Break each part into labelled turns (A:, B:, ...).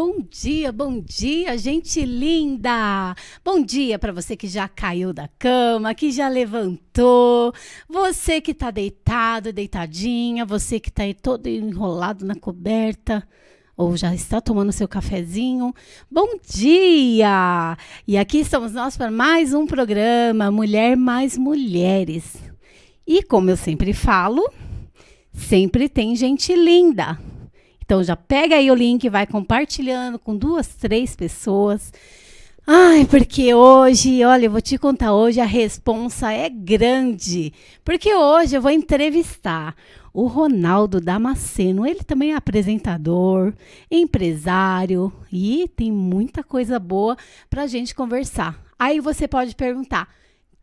A: Bom dia, bom dia, gente linda! Bom dia para você que já caiu da cama, que já levantou, você que está deitado, deitadinha, você que está aí todo enrolado na coberta ou já está tomando seu cafezinho. Bom dia! E aqui estamos nós para mais um programa Mulher mais Mulheres. E como eu sempre falo, sempre tem gente linda. Então já pega aí o link, vai compartilhando com duas, três pessoas. Ai, porque hoje, olha, eu vou te contar hoje, a responsa é grande. Porque hoje eu vou entrevistar o Ronaldo Damasceno. Ele também é apresentador, empresário e tem muita coisa boa para a gente conversar. Aí você pode perguntar,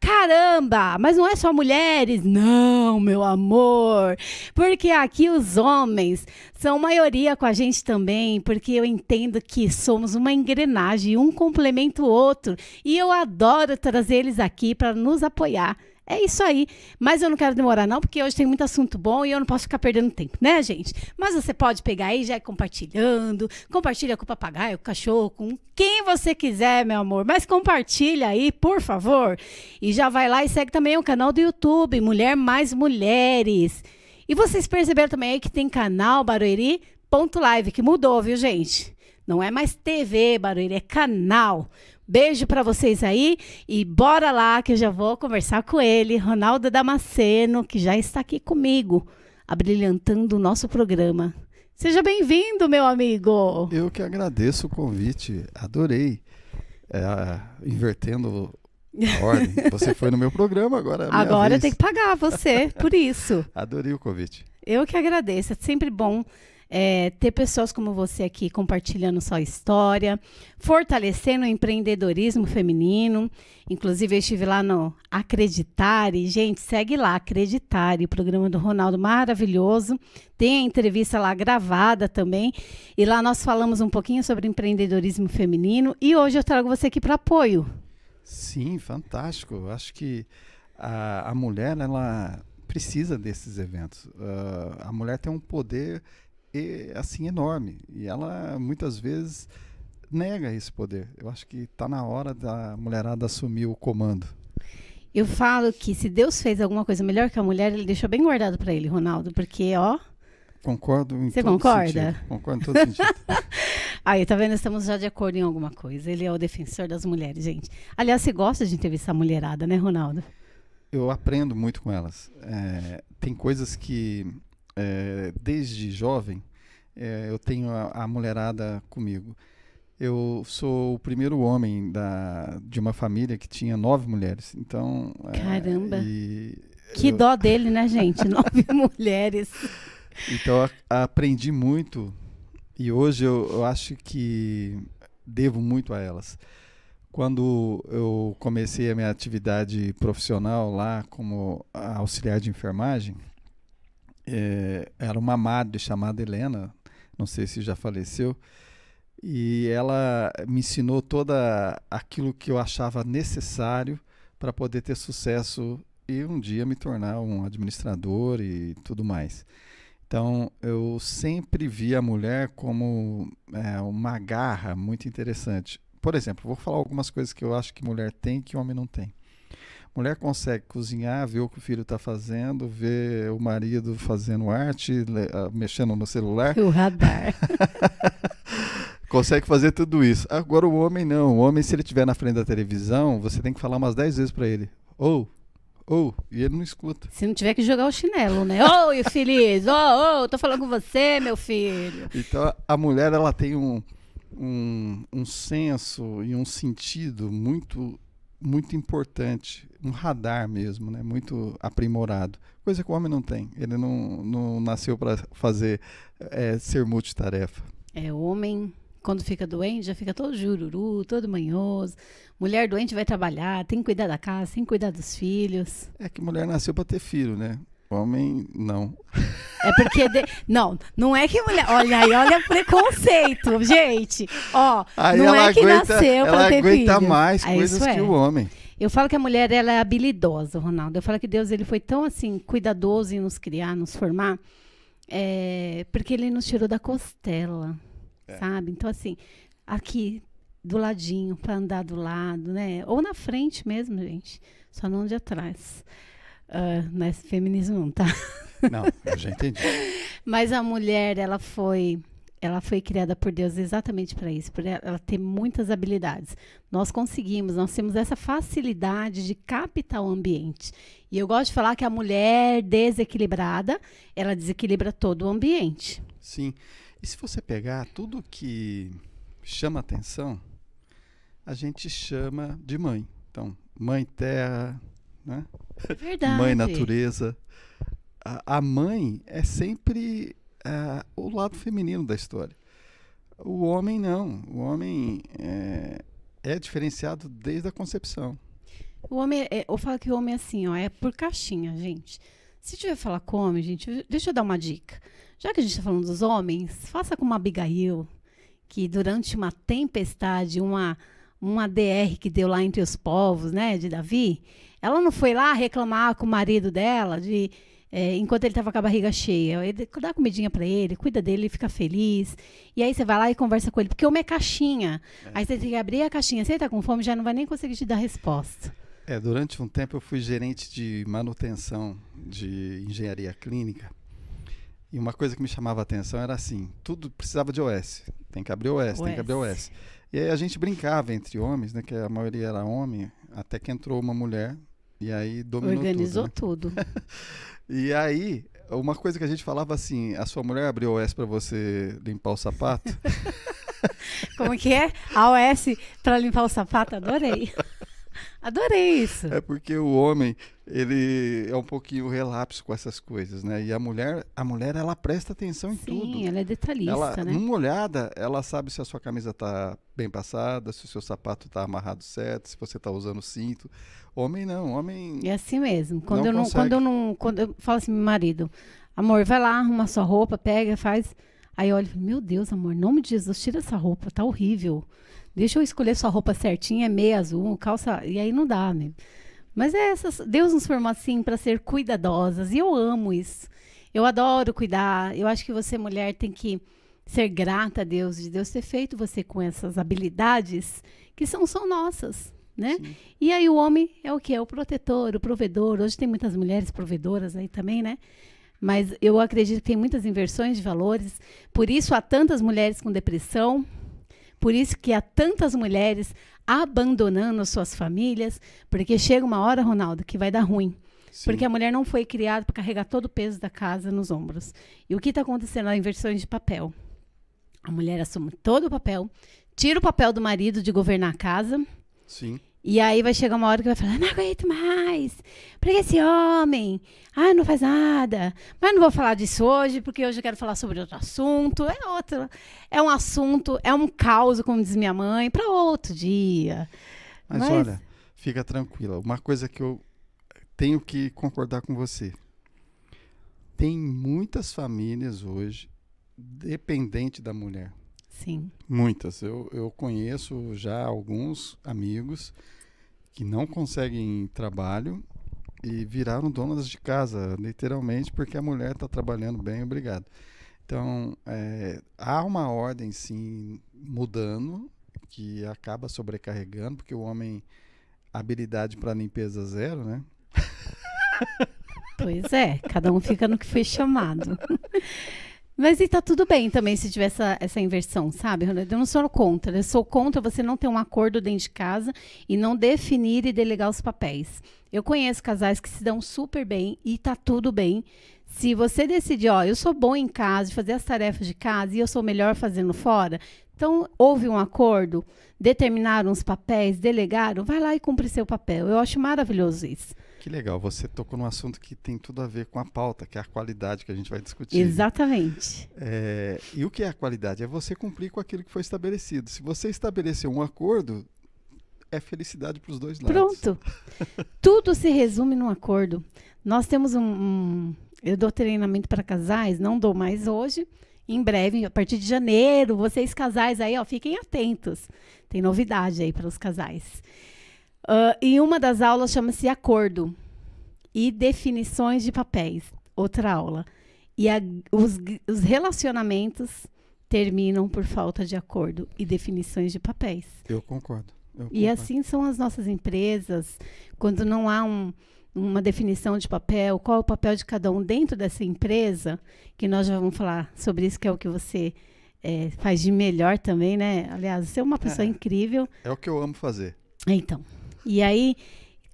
A: Caramba, mas não é só mulheres? Não, meu amor. Porque aqui os homens são maioria com a gente também, porque eu entendo que somos uma engrenagem, um complementa o outro. E eu adoro trazer eles aqui para nos apoiar. É isso aí. Mas eu não quero demorar, não, porque hoje tem muito assunto bom e eu não posso ficar perdendo tempo, né, gente? Mas você pode pegar aí, já ir é compartilhando. Compartilha com o papagaio, com o cachorro, com quem você quiser, meu amor. Mas compartilha aí, por favor. E já vai lá e segue também o canal do YouTube, Mulher Mais Mulheres. E vocês perceberam também aí que tem canal Barueri.live, que mudou, viu, gente? Não é mais TV, Barueri, é canal. Beijo para vocês aí e bora lá que eu já vou conversar com ele, Ronaldo Damasceno, que já está aqui comigo, abrilhantando o nosso programa.
B: Seja bem-vindo, meu amigo. Eu que agradeço o convite, adorei. É, invertendo a ordem, você foi no meu programa agora. É agora eu tenho que
A: pagar você por isso.
B: adorei o convite.
A: Eu que agradeço, é sempre bom é, ter pessoas como você aqui compartilhando sua história, fortalecendo o empreendedorismo feminino. Inclusive, eu estive lá no Acreditare. Gente, segue lá, Acreditare, o programa do Ronaldo maravilhoso. Tem a entrevista lá gravada também. E lá nós falamos um pouquinho sobre empreendedorismo feminino. E hoje eu trago você aqui para apoio.
B: Sim, fantástico. Acho que a, a mulher, ela precisa desses eventos. Uh, a mulher tem um poder e, assim enorme e ela muitas vezes nega esse poder. Eu acho que está na hora da mulherada assumir o comando.
A: Eu falo que se Deus fez alguma coisa melhor que a mulher, ele deixou bem guardado para ele, Ronaldo, porque ó.
B: Concordo em Você todo concorda? Sentido. Concordo em todo sentido.
A: Aí, tá vendo? Estamos já de acordo em alguma coisa. Ele é o defensor das mulheres, gente. Aliás, você gosta de entrevistar a mulherada, né, Ronaldo?
B: Eu aprendo muito com elas. É, tem coisas que é, desde jovem, é, eu tenho a, a, mulherada comigo. Eu sou o primeiro homem da, de uma família que tinha nove mulheres. Então. Eh, Caramba! que eu... dó dele,
A: né, gente? nove mulheres.
B: Então, a, aprendi muito e hoje eu, eu acho que devo muito a elas quando eu comecei a minha atividade profissional lá como auxiliar de enfermagem, é, era uma madre chamada Helena, não sei se já faleceu, e ela me ensinou toda aquilo que eu achava necessário para poder ter sucesso e um dia me tornar um administrador e tudo mais. Então eu sempre vi a mulher como é, uma garra muito interessante. Por exemplo, vou falar algumas coisas que eu acho que mulher tem que homem não tem mulher consegue cozinhar, ver o que o filho está fazendo, ver o marido fazendo arte, ah, mexendo no celular. O radar. consegue fazer tudo isso. Agora o homem não. O homem, se ele estiver na frente da televisão, você tem que falar umas 10 vezes para ele. Ou, oh, ou, oh, e ele não escuta.
A: Se não tiver que jogar o chinelo, né? Ô, oh, feliz, ô, oh, tô falando com você, meu filho.
B: Então, a mulher, ela tem um, um, um senso e um sentido muito muito importante, um radar mesmo, né? muito aprimorado. Coisa que o homem não tem. Ele não, não nasceu para fazer é, ser multitarefa.
A: É, o homem, quando fica doente, já fica todo jururu, todo manhoso. Mulher doente vai trabalhar, tem que cuidar da casa, tem que cuidar dos
B: filhos. É que mulher nasceu para ter filho, né? Homem, não. É porque. De... Não, não é que mulher. Olha aí, olha o preconceito, gente. Ó, aí não é que aguenta, nasceu pra ter filho. mais aí ah, coisas que é. o homem.
A: Eu falo que a mulher ela é habilidosa, Ronaldo. Eu falo que Deus ele foi tão assim cuidadoso em nos criar, nos formar, é, porque ele nos tirou da costela, é. sabe? Então assim, aqui do ladinho para andar do lado, né? Ou na frente mesmo, gente. Só não de atrás. Uh, não é feminismo não, tá?
B: Não, eu já entendi.
A: Mas a mulher, ela foi ela foi criada por Deus exatamente para isso, por ela ter muitas habilidades. Nós conseguimos, nós temos essa facilidade de captar o ambiente. E eu gosto de falar que a mulher desequilibrada, ela desequilibra
B: todo o ambiente. Sim. E se você pegar tudo que chama atenção, a gente chama de mãe. Então, mãe terra, né? Verdade. Mãe natureza. A, a mãe é sempre é, o lado feminino da história. O homem não. O homem é, é diferenciado desde a concepção.
A: O homem, é, eu falo que o homem é assim, ó, é por caixinha, gente. Se tiver falar homem gente, deixa eu dar uma dica. Já que a gente está falando dos homens, faça como Abigail, que durante uma tempestade, uma, uma DR que deu lá entre os povos, né, de Davi, ela não foi lá reclamar com o marido dela de é, enquanto ele estava com a barriga cheia. Ele, dá comidinha para ele, cuida dele, ele fica feliz. E aí você vai lá e conversa com ele, porque uma é caixinha. É. Aí você tem que abrir a caixinha. Se ele tá com fome, já não vai nem conseguir te dar resposta.
B: É, durante um tempo eu fui gerente de manutenção de engenharia clínica. E uma coisa que me chamava a atenção era assim, tudo precisava de OS. Tem que abrir OS, OS. tem que abrir OS. E aí a gente brincava entre homens, né, que a maioria era homem, até que entrou uma mulher e aí dominou Organizou tudo. Né? tudo. e aí, uma coisa que a gente falava assim, a sua mulher abriu o OS para você limpar o sapato? Como que
A: é? A OS para limpar o sapato, adorei.
B: Adorei isso. É porque o homem, ele é um pouquinho relapso com essas coisas, né? E a mulher, a mulher ela presta atenção em Sim, tudo. Sim, ela é detalhista, ela, né? Numa olhada, ela sabe se a sua camisa tá bem passada, se o seu sapato tá amarrado certo, se você tá usando cinto. Homem não, homem É
A: assim mesmo. Quando não eu não, consegue. quando eu não, quando eu falo assim, meu marido, amor, vai lá, arruma sua roupa, pega, faz. Aí eu olho, meu Deus, amor, em nome de Jesus, tira essa roupa, tá horrível. Deixa eu escolher sua roupa certinha, meia azul, calça. E aí não dá, né? Mas é essas. Deus nos formou assim para ser cuidadosas. E eu amo isso. Eu adoro cuidar. Eu acho que você, mulher, tem que ser grata a Deus, de Deus ter feito você com essas habilidades que são só nossas. Né? E aí o homem é o que? É o protetor, o provedor. Hoje tem muitas mulheres provedoras aí também, né? Mas eu acredito que tem muitas inversões de valores. Por isso há tantas mulheres com depressão, por isso que há tantas mulheres abandonando suas famílias, porque chega uma hora, Ronaldo, que vai dar ruim. Sim. Porque a mulher não foi criada para carregar todo o peso da casa nos ombros. E o que está acontecendo em é inversões de papel? A mulher assume todo o papel, tira o papel do marido de governar a casa. Sim. E aí vai chegar uma hora que vai falar, não aguento mais, pra que esse homem? Ah, não faz nada. Mas não vou falar disso hoje, porque hoje eu quero falar sobre outro assunto. É outro, é um assunto, é um caos, como diz minha mãe, para outro dia. Mas, Mas olha,
B: fica tranquila. Uma coisa que eu tenho que concordar com você. Tem muitas famílias hoje dependente da mulher. Sim. Muitas. Eu, eu conheço já alguns amigos que não conseguem trabalho e viraram donas de casa, literalmente, porque a mulher está trabalhando bem, obrigado. Então, é, há uma ordem, sim, mudando, que acaba sobrecarregando, porque o homem, habilidade para limpeza zero, né?
A: Pois é, cada um fica no que foi chamado. Mas e tá tudo bem também se tiver essa, essa inversão, sabe, Ronaldo? Eu não sou contra. Eu sou contra você não ter um acordo dentro de casa e não definir e delegar os papéis. Eu conheço casais que se dão super bem e tá tudo bem. Se você decidir, ó, eu sou bom em casa, de fazer as tarefas de casa e eu sou melhor fazendo fora, então houve um acordo, determinaram os papéis, delegaram, vai lá e cumpre seu papel. Eu acho maravilhoso isso
B: que legal. Você tocou num assunto que tem tudo a ver com a pauta, que é a qualidade que a gente vai discutir. Exatamente. É, e o que é a qualidade? É você cumprir com aquilo que foi estabelecido. Se você estabeleceu um acordo, é felicidade para os dois lados.
A: Pronto. tudo se resume num acordo. Nós temos um, um eu dou treinamento para casais, não dou mais hoje. Em breve, a partir de janeiro, vocês casais aí, ó, fiquem atentos. Tem novidade aí para os casais. Uh, e uma das aulas chama-se Acordo e Definições de Papéis, outra aula. E a, os, os relacionamentos terminam por falta de acordo e definições de papéis.
B: Eu concordo. Eu e assim
A: são as nossas empresas, quando não há um, uma definição de papel, qual é o papel de cada um dentro dessa empresa, que nós já vamos falar sobre isso, que é o que você é, faz de melhor também, né? Aliás, você é uma pessoa é, incrível.
B: É o que eu amo fazer.
A: Então. E aí,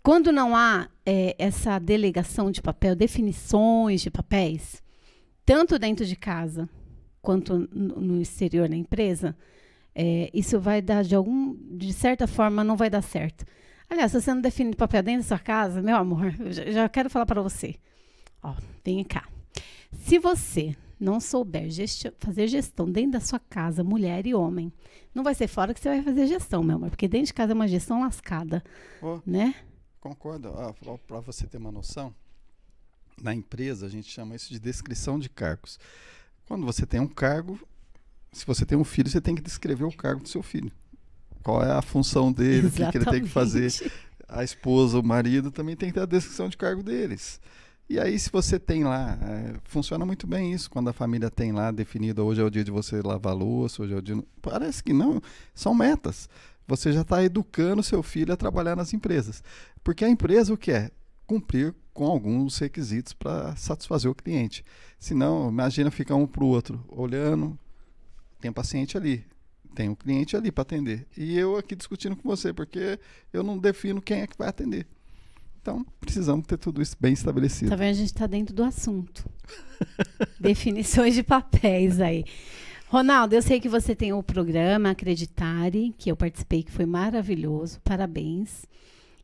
A: quando não há é, essa delegação de papel, definições de papéis, tanto dentro de casa quanto no exterior na empresa, é, isso vai dar de algum, de certa forma, não vai dar certo. Aliás, se você não define papel dentro da sua casa, meu amor, eu já, já quero falar para você. Ó, vem cá. Se você não souber fazer gestão dentro da sua casa, mulher e homem, não vai ser fora que você vai fazer gestão, meu amor, porque dentro de casa é uma gestão lascada, oh, né?
B: Concordo. Ah, Para você ter uma noção, na empresa a gente chama isso de descrição de cargos. Quando você tem um cargo, se você tem um filho, você tem que descrever o cargo do seu filho. Qual é a função dele, o que, que ele tem que fazer. A esposa, o marido também tem que ter a descrição de cargo deles. E aí, se você tem lá, é, funciona muito bem isso, quando a família tem lá definido, hoje é o dia de você lavar louça, hoje é o dia. Parece que não, são metas. Você já está educando seu filho a trabalhar nas empresas. Porque a empresa o que é? Cumprir com alguns requisitos para satisfazer o cliente. Senão, imagina ficar um para o outro, olhando, tem um paciente ali, tem um cliente ali para atender. E eu aqui discutindo com você, porque eu não defino quem é que vai atender. Então, precisamos ter tudo isso bem estabelecido. Tá
A: vendo? A gente está dentro do assunto. Definições de papéis aí. Ronaldo, eu sei que você tem o programa Acreditare, que eu participei, que foi maravilhoso. Parabéns.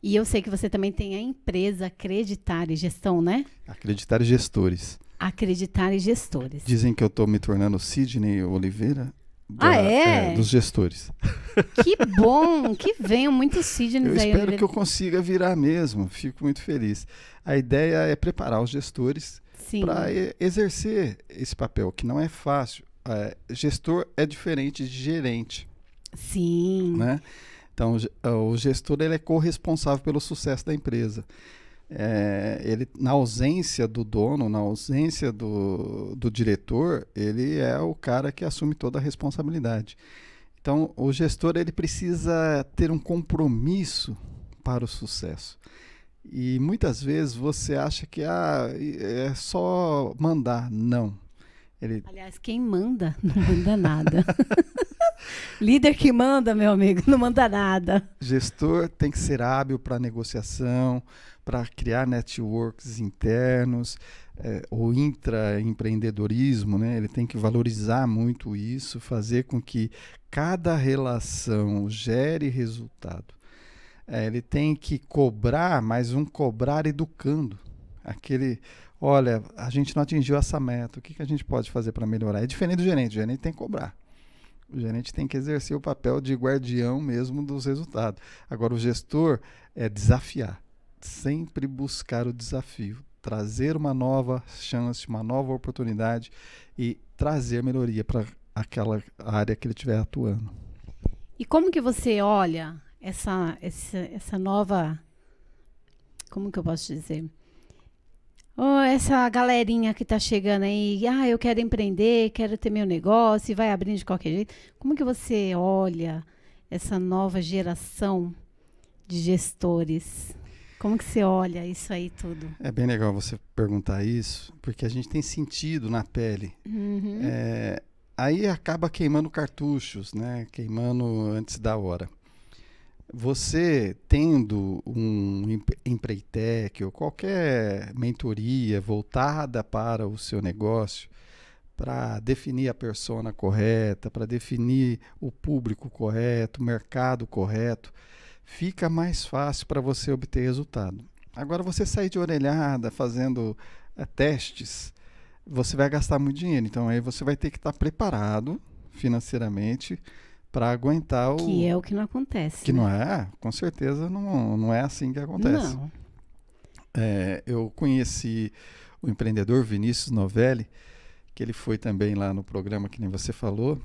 A: E eu sei que você também tem a empresa Acreditare Gestão, né?
B: Acreditare Gestores.
A: Acreditare Gestores. Dizem
B: que eu estou me tornando Sidney Oliveira da, ah, é? é? Dos gestores.
A: Que bom! que venham muitos Sidneys eu aí. Eu espero que eu
B: consiga virar mesmo. Fico muito feliz. A ideia é preparar os gestores para exercer esse papel, que não é fácil. É, gestor é diferente de gerente. Sim. Né? Então, o gestor ele é corresponsável pelo sucesso da empresa é, ele, na ausência do dono, na ausência do, do diretor, ele é o cara que assume toda a responsabilidade. Então, o gestor ele precisa ter um compromisso para o sucesso. E muitas vezes você acha que ah, é só mandar. Não. Ele...
A: Aliás, quem manda não manda nada. Líder que manda, meu amigo, não manda nada.
B: Gestor tem que ser hábil para negociação, para criar networks internos, é, eh, ou intraempreendedorismo, né? ele tem que valorizar muito isso, fazer com que cada relação gere resultado. É, ele tem que cobrar, mas um cobrar educando. Aquele, olha, a gente não atingiu essa meta, o que, que a gente pode fazer para melhorar? É diferente do gerente, o gerente tem que cobrar. O gerente tem que exercer o papel de guardião mesmo dos resultados. Agora, o gestor é desafiar, sempre buscar o desafio, trazer uma nova chance, uma nova oportunidade e trazer melhoria para aquela área que ele estiver atuando.
A: E como que você olha essa, essa, essa nova. Como que eu posso dizer? Oh, essa galerinha que está chegando aí, ah, eu quero empreender, quero ter meu negócio, e vai abrindo de qualquer jeito. Como que você olha essa nova geração de gestores? Como que você olha isso aí tudo? É
B: bem legal você perguntar isso, porque a gente tem sentido na pele. Uhum. É, aí acaba queimando cartuchos, né? Queimando antes da hora. Você tendo um empreitec ou qualquer mentoria voltada para o seu negócio, para definir a persona correta, para definir o público correto, o mercado correto, fica mais fácil para você obter resultado. Agora você sair de orelhada fazendo é, testes, você vai gastar muito dinheiro. Então aí você vai ter que estar tá preparado financeiramente para aguentar o. Que é o
A: que não acontece. Que né? não é,
B: com certeza não, não é assim que acontece. Não. É, eu conheci o empreendedor Vinícius Novelli, que ele foi também lá no programa que nem você falou,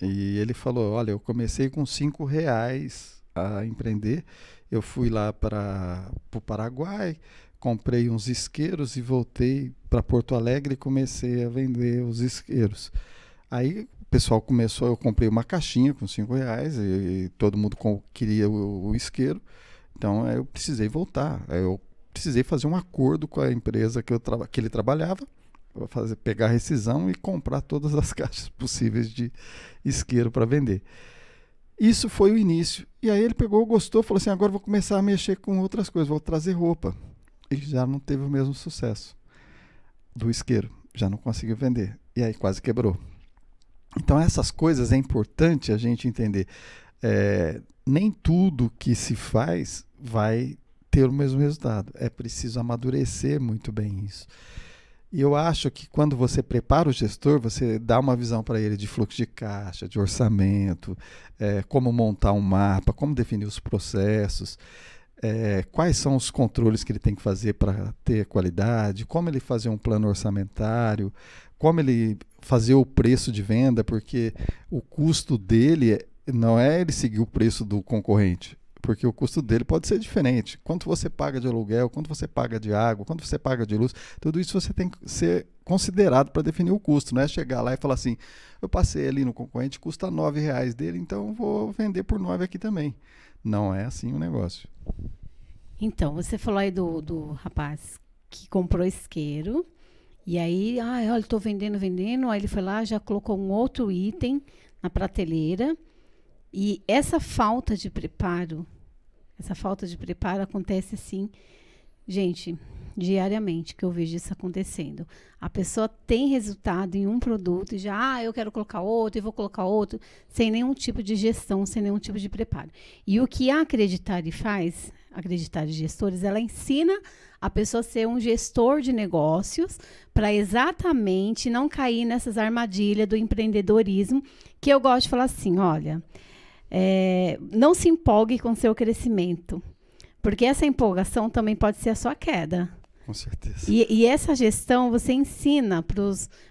B: e ele falou: Olha, eu comecei com cinco reais a empreender. Eu fui lá para o Paraguai, comprei uns isqueiros e voltei para Porto Alegre e comecei a vender os isqueiros. Aí pessoal começou, eu comprei uma caixinha com cinco reais e, e todo mundo queria o, o isqueiro. Então eu precisei voltar. Eu precisei fazer um acordo com a empresa que, eu que ele trabalhava fazer pegar a rescisão e comprar todas as caixas possíveis de isqueiro para vender. Isso foi o início. E aí ele pegou, gostou, falou assim: agora vou começar a mexer com outras coisas, vou trazer roupa. E já não teve o mesmo sucesso do isqueiro, já não conseguiu vender. E aí quase quebrou. Então, essas coisas é importante a gente entender. É, nem tudo que se faz vai ter o mesmo resultado. É preciso amadurecer muito bem isso. E eu acho que quando você prepara o gestor, você dá uma visão para ele de fluxo de caixa, de orçamento, é, como montar um mapa, como definir os processos, é, quais são os controles que ele tem que fazer para ter qualidade, como ele fazer um plano orçamentário, como ele fazer o preço de venda, porque o custo dele não é ele seguir o preço do concorrente, porque o custo dele pode ser diferente. Quanto você paga de aluguel, quanto você paga de água, quanto você paga de luz, tudo isso você tem que ser considerado para definir o custo, não é chegar lá e falar assim, eu passei ali no concorrente, custa nove reais dele, então vou vender por nove aqui também. Não é assim o negócio.
A: Então, você falou aí do, do rapaz que comprou isqueiro, e aí, ah, olha, estou vendendo, vendendo. Aí ele foi lá, já colocou um outro item na prateleira. E essa falta de preparo, essa falta de preparo acontece assim, gente, diariamente que eu vejo isso acontecendo. A pessoa tem resultado em um produto e já, ah, eu quero colocar outro e vou colocar outro, sem nenhum tipo de gestão, sem nenhum tipo de preparo. E o que Acreditar e faz, acreditar de gestores, ela ensina a pessoa a ser um gestor de negócios para exatamente não cair nessas armadilhas do empreendedorismo, que eu gosto de falar assim, olha, é, não se empolgue com seu crescimento, porque essa empolgação também pode ser a sua queda. Com certeza. E, e essa gestão você ensina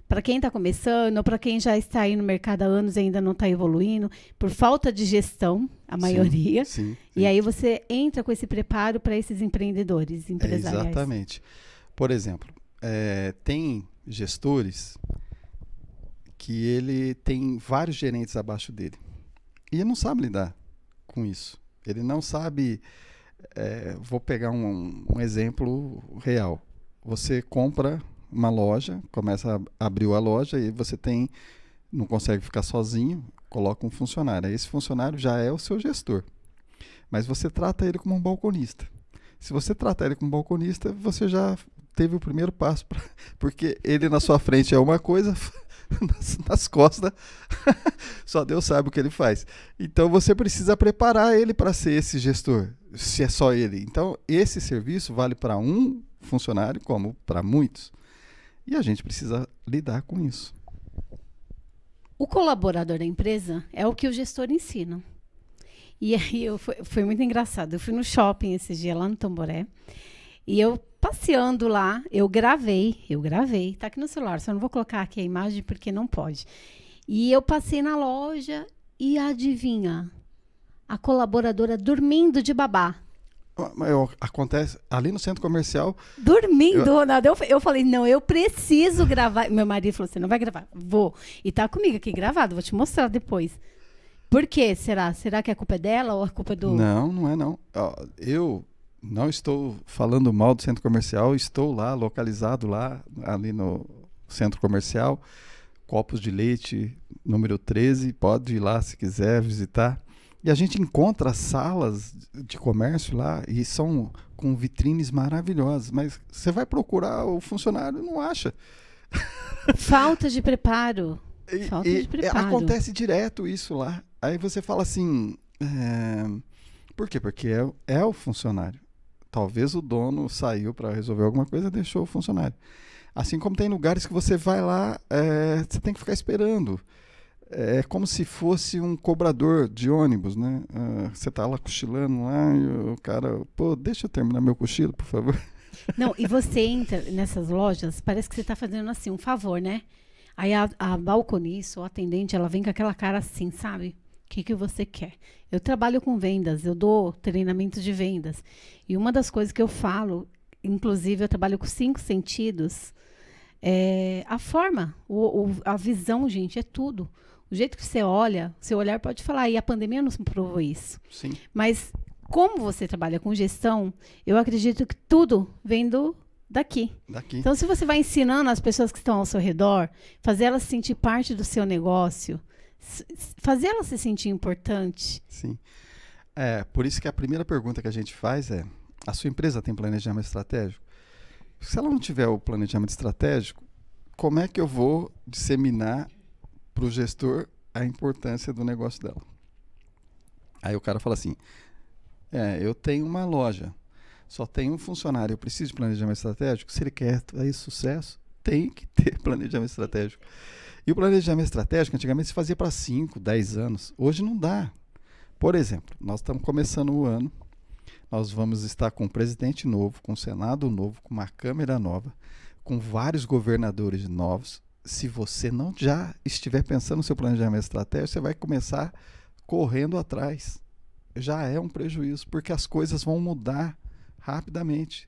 A: para quem está começando, para quem já está aí no mercado há anos e ainda não está evoluindo, por falta de gestão, a maioria. Sim, sim, sim. E aí você entra com esse preparo para esses empreendedores, empresários. É, exatamente.
B: Por exemplo, é, tem gestores que ele tem vários gerentes abaixo dele. E ele não sabe lidar com isso. Ele não sabe é, vou pegar um, um, exemplo real. Você compra uma loja, começa a abrir a loja e você tem, não consegue ficar sozinho, coloca um funcionário. Esse funcionário já é o seu gestor, mas você trata ele como um balconista. Se você tratar ele como um balconista, você já teve o primeiro passo, pra, porque ele na sua frente é uma coisa, nas, nas, costas. Só Deus sabe o que ele faz. Então você precisa preparar ele para ser esse gestor se é só ele. Então, esse serviço vale para um funcionário como para muitos. E a gente precisa lidar com isso.
A: O colaborador da empresa é o que o gestor ensina. E aí eu foi, foi muito engraçado. Eu fui no shopping esse dia lá no Tamboré. E eu passeando lá, eu gravei, eu gravei, tá aqui no celular, só não vou colocar aqui a imagem porque não pode. E eu passei na loja e adivinha, a colaboradora dormindo de babá.
B: Eu, acontece ali no centro comercial.
A: Dormindo, eu... Ronaldo. Eu, eu falei, não, eu preciso gravar. Meu marido falou: você não vai gravar? Vou. E tá comigo aqui gravado, vou te mostrar depois. Por quê? será? Será que a é culpa é dela
B: ou a culpa é do. Não, não é não. Eu não estou falando mal do centro comercial, estou lá, localizado lá, ali no centro comercial. Copos de leite, número 13. Pode ir lá se quiser visitar. E a gente encontra salas de comércio lá e são com vitrines maravilhosas, mas você vai procurar o funcionário não acha.
A: Falta de preparo.
B: Falta e, de preparo. Acontece direto isso lá. Aí você fala assim. É... Por quê? Porque é, é o funcionário. Talvez o dono saiu para resolver alguma coisa deixou o funcionário. Assim como tem lugares que você vai lá, é, você tem que ficar esperando. É, é como se fosse um cobrador de ônibus, né? Ah, você está lá cochilando lá e o cara, pô, deixa eu terminar meu cochilo, por favor.
A: Não, e você entra nessas lojas, parece que você está fazendo assim, um favor, né? Aí a, a balconista ou atendente, ela vem com aquela cara assim, sabe? O que, que você quer? Eu trabalho com vendas, eu dou treinamento de vendas. E uma das coisas que eu falo, inclusive eu trabalho com cinco sentidos, é a forma, o, o, a visão, gente, é tudo. O jeito que você olha, seu olhar pode falar, e a pandemia nos provou isso. Sim. Mas como você trabalha com gestão, eu acredito que tudo vem do daqui. daqui. Então, se você vai ensinando as pessoas que estão ao seu redor, fazer elas se sentir parte do seu negócio, fazer elas se sentir importante.
B: Sim. É, por isso que a primeira pergunta que a gente faz é: a sua empresa tem planejamento estratégico? Se ela não tiver o planejamento estratégico, como é que eu vou disseminar para o gestor a importância do negócio dela. Aí o cara fala assim: é, eu tenho uma loja, só tenho um funcionário, eu preciso de planejamento estratégico. Se ele quer aí sucesso, tem que ter planejamento estratégico. E o planejamento estratégico antigamente se fazia para 5, 10 anos. Hoje não dá. Por exemplo, nós estamos começando o ano, nós vamos estar com um presidente novo, com um Senado novo, com uma Câmara nova, com vários governadores novos, se você não já estiver pensando no seu planejamento estratégico, você vai começar correndo atrás. Já é um prejuízo, porque as coisas vão mudar rapidamente.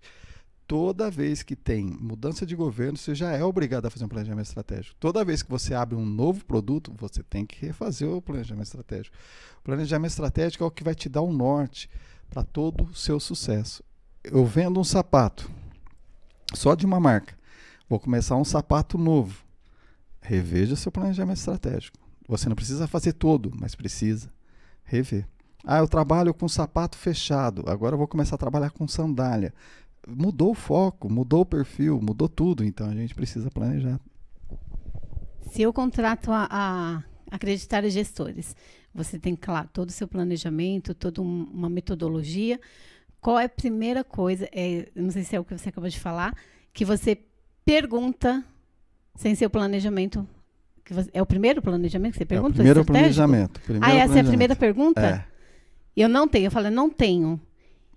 B: Toda vez que tem mudança de governo, você já é obrigado a fazer um planejamento estratégico. Toda vez que você abre um novo produto, você tem que refazer o planejamento estratégico. O planejamento estratégico é o que vai te dar o um norte para todo o seu sucesso. Eu vendo um sapato só de uma marca, vou começar um sapato novo reveja seu planejamento estratégico. Você não precisa fazer todo, mas precisa rever. Ah, eu trabalho com sapato fechado, agora eu vou começar a trabalhar com sandália. Mudou o foco, mudou o perfil, mudou tudo, então a gente precisa planejar.
A: Se eu contrato a, a acreditar em gestores, você tem, claro, todo o seu planejamento, toda um, uma metodologia. Qual é a primeira coisa? É, não sei se é o que você acabou de falar, que você pergunta sem seu planejamento. Você, é o primeiro planejamento que você pergunta? É o primeiro planejamento. Primeiro ah, essa é a primeira pergunta? É. Eu não tenho. Eu falei, não tenho.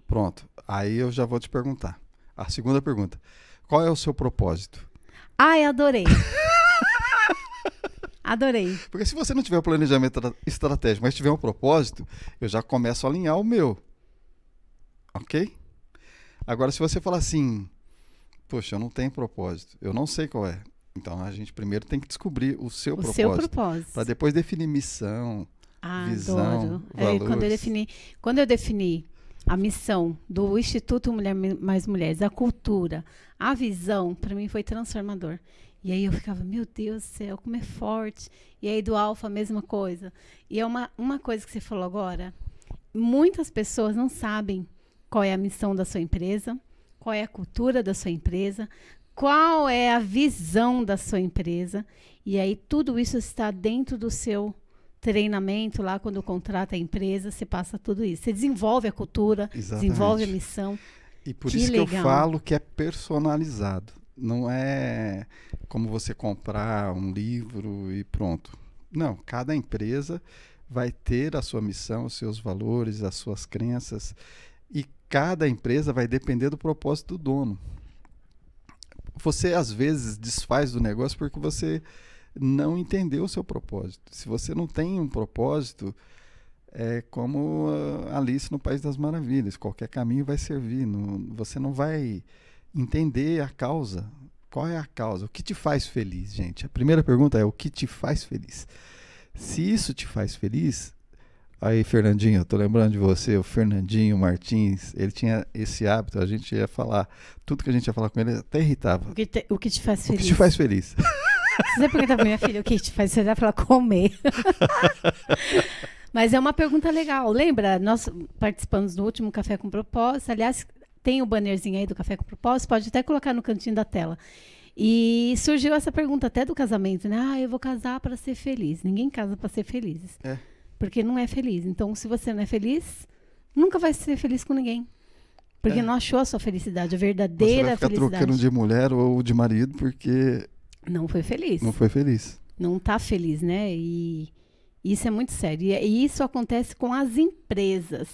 B: Pronto. Aí eu já vou te perguntar. A segunda pergunta. Qual é o seu propósito?
A: Ai, adorei.
B: adorei. Porque se você não tiver o planejamento estratégico, mas tiver um propósito, eu já começo a alinhar o meu. Ok? Agora, se você falar assim, poxa, eu não tenho propósito, eu não sei qual é. Então a gente primeiro tem que descobrir o seu o propósito. Para depois definir missão, ah, visão, adoro. Valores. É, quando eu
A: defini, quando eu defini a missão do Instituto Mulher Mais Mulheres, a cultura, a visão, para mim foi transformador. E aí eu ficava, meu Deus do céu, como é forte. E aí do Alfa, a mesma coisa. E é uma, uma coisa que você falou agora. Muitas pessoas não sabem qual é a missão da sua empresa, qual é a cultura da sua empresa, qual é a visão da sua empresa. E aí tudo isso está dentro do seu treinamento lá quando contrata a empresa, você passa tudo isso. Você desenvolve a cultura, Exatamente. desenvolve a missão. E por que isso legal. que eu falo
B: que é personalizado. Não é como você comprar um livro e pronto. Não, cada empresa vai ter a sua missão, os seus valores, as suas crenças e cada empresa vai depender do propósito do dono você às vezes desfaz do negócio porque você não entendeu o seu propósito. Se você não tem um propósito, é como Alice no País das Maravilhas, qualquer caminho vai servir, não, você não vai entender a causa. Qual é a causa? O que te faz feliz, gente? A primeira pergunta é o que te faz feliz? Se isso te faz feliz, Aí, Fernandinho, eu tô lembrando de você, o Fernandinho Martins, ele tinha esse hábito, a gente ia falar, tudo que a gente ia falar com ele até irritava. O
A: que te, o que te faz feliz? O que te faz
B: feliz? Se
A: você pergunta pra minha filha o que te faz feliz, ela fala comer. Mas é uma pergunta legal. Lembra, nós participamos do último Café com Propósito, aliás, tem o bannerzinho aí do Café com Propósito, pode até colocar no cantinho da tela. E surgiu essa pergunta até do casamento, né? Ah, eu vou casar para ser feliz. Ninguém casa para ser feliz. É porque não é feliz. Então, se você não é feliz, nunca vai ser feliz com ninguém. Porque é. não achou a sua felicidade, a verdadeira você vai ficar felicidade. trocando de
B: mulher ou de marido porque
A: não foi feliz. Não foi feliz. Não está feliz, né? E isso é muito sério. E, é, e isso acontece com as empresas.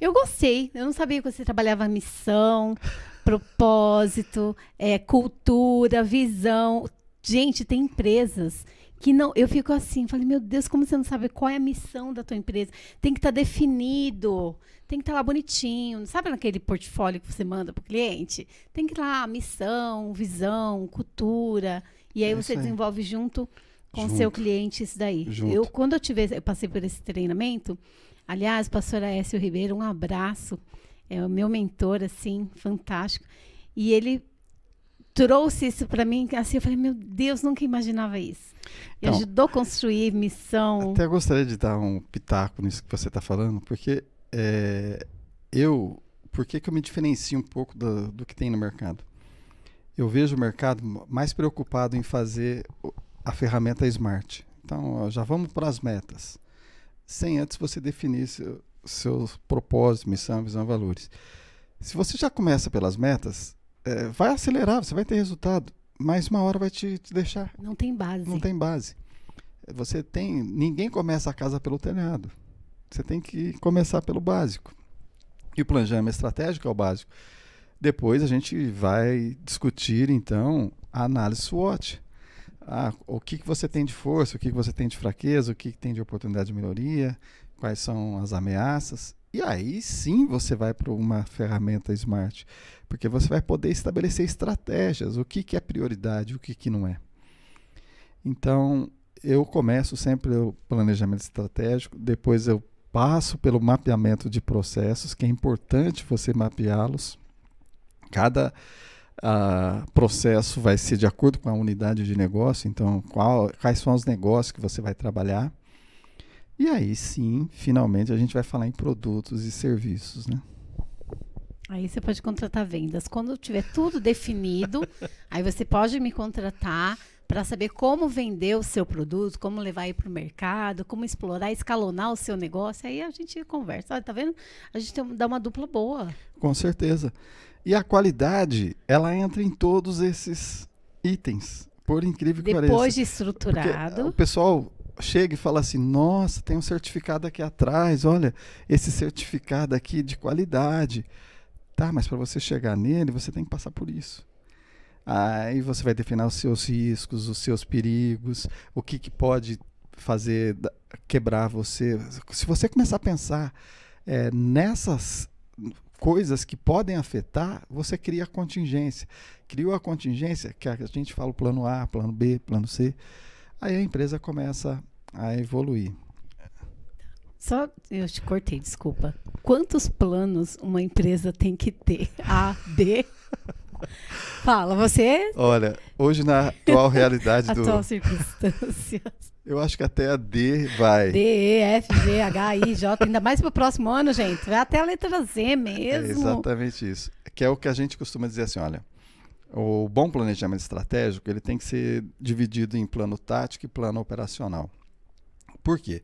A: Eu gostei. Eu não sabia que você trabalhava missão, propósito, é, cultura, visão. Gente, tem empresas que não, eu fico assim, falei, meu Deus, como você não sabe qual é a missão da tua empresa? Tem que estar tá definido, tem que estar tá lá bonitinho, sabe naquele portfólio que você manda para o cliente? Tem que ir lá, missão, visão, cultura, e aí é você aí. desenvolve junto com o seu cliente isso daí. Junto. Eu, quando eu tive, eu passei por esse treinamento, aliás, pastora Écio Ribeiro, um abraço, é o meu mentor, assim, fantástico, e ele trouxe isso para mim, assim, eu falei, meu Deus, nunca imaginava isso. E então, ajudou a construir missão.
B: Até gostaria de dar um pitaco nisso que você está falando, porque é, eu, por que, que eu me diferencio um pouco do, do que tem no mercado? Eu vejo o mercado mais preocupado em fazer a ferramenta smart. Então, já vamos para as metas. Sem antes você definir seu, seus propósitos, missão, visão, valores. Se você já começa pelas metas, é, vai acelerar, você vai ter resultado, mas uma hora vai te, te deixar. Não tem base. Não tem base. Você tem. Ninguém começa a casa pelo telhado. Você tem que começar pelo básico. E o planejamento estratégico é o básico. Depois a gente vai discutir, então, a análise SWOT. Ah, o que, que você tem de força, o que, que você tem de fraqueza, o que, que tem de oportunidade de melhoria, quais são as ameaças. E aí sim você vai para uma ferramenta smart, porque você vai poder estabelecer estratégias, o que, que é prioridade, o que, que não é. Então, eu começo sempre o planejamento estratégico, depois eu passo pelo mapeamento de processos, que é importante você mapeá-los. Cada uh, processo vai ser de acordo com a unidade de negócio, então qual, quais são os negócios que você vai trabalhar. E aí sim, finalmente a gente vai falar em produtos e serviços, né?
A: Aí você pode contratar vendas. Quando tiver tudo definido, aí você pode me contratar para saber como vender o seu produto, como levar aí para o mercado, como explorar, escalonar o seu negócio. Aí a gente conversa. Olha, tá vendo? A gente dá uma dupla boa.
B: Com certeza. E a qualidade, ela entra em todos esses itens. Por incrível que Depois pareça. Depois de
A: estruturado. Porque ah, o
B: pessoal chega e fala assim: nossa, tem um certificado aqui atrás, olha, esse certificado aqui de qualidade. Tá, mas para você chegar nele, você tem que passar por isso. Aí você vai definir os seus riscos, os seus perigos, o que, que pode fazer quebrar você. Se você começar a pensar é, nessas coisas que podem afetar, você cria a contingência. Criou a contingência, que é a gente fala o plano A, plano B, plano C. Aí a empresa começa a evoluir. Só eu te cortei, desculpa.
A: Quantos planos uma empresa tem que ter? A, B? Fala, você.
B: Olha, hoje na atual realidade do. Atual
A: circunstância.
B: Eu acho que até a D vai. D,
A: E, F, G, H, I, J, ainda mais pro próximo ano, gente. Vai até a letra Z mesmo. É
B: exatamente isso. Que é o que a gente costuma dizer assim: olha, o bom planejamento estratégico ele tem que ser dividido em plano tático e plano operacional. Por quê?